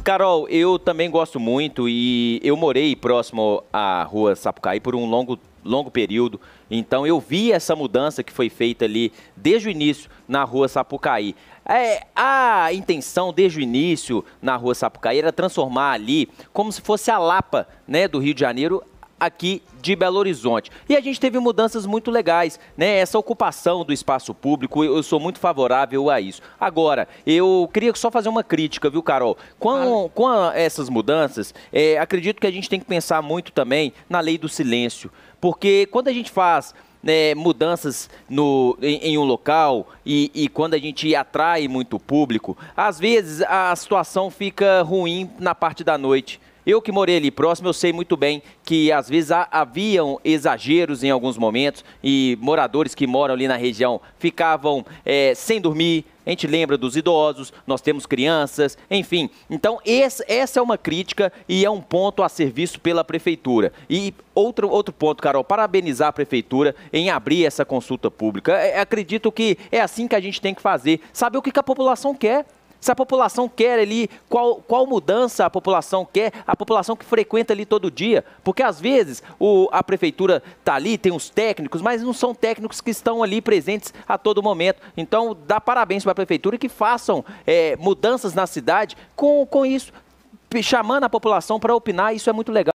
Carol, eu também gosto muito e eu morei próximo à rua Sapucaí por um longo, longo período. Então eu vi essa mudança que foi feita ali desde o início na rua Sapucaí. É, a intenção desde o início na rua Sapucaí era transformar ali como se fosse a Lapa né, do Rio de Janeiro aqui de Belo Horizonte. E a gente teve mudanças muito legais, né? Essa ocupação do espaço público, eu sou muito favorável a isso. Agora, eu queria só fazer uma crítica, viu, Carol? Com, com essas mudanças, é, acredito que a gente tem que pensar muito também na lei do silêncio. Porque quando a gente faz né, mudanças no, em, em, um local e, e, quando a gente atrai muito público, às vezes a situação fica ruim na parte da noite. Eu que morei ali próximo, eu sei muito bem que às vezes há, haviam exageros em alguns momentos e moradores que moram ali na região ficavam é, sem dormir. A gente lembra dos idosos, nós temos crianças, enfim. Então, esse, essa é uma crítica e é um ponto a ser visto pela Prefeitura. E outro, outro ponto, Carol, parabenizar a Prefeitura em abrir essa consulta pública. É, acredito que é assim que a gente tem que fazer. Saber o que, que a população quer. Se a população quer ali, qual, qual mudança a população quer, a população que frequenta ali todo dia. Porque às vezes o, a prefeitura está ali, tem os técnicos, mas não são técnicos que estão ali presentes a todo momento. Então, dá parabéns para a prefeitura que façam é, mudanças na cidade com, com isso, chamando a população para opinar, isso é muito legal.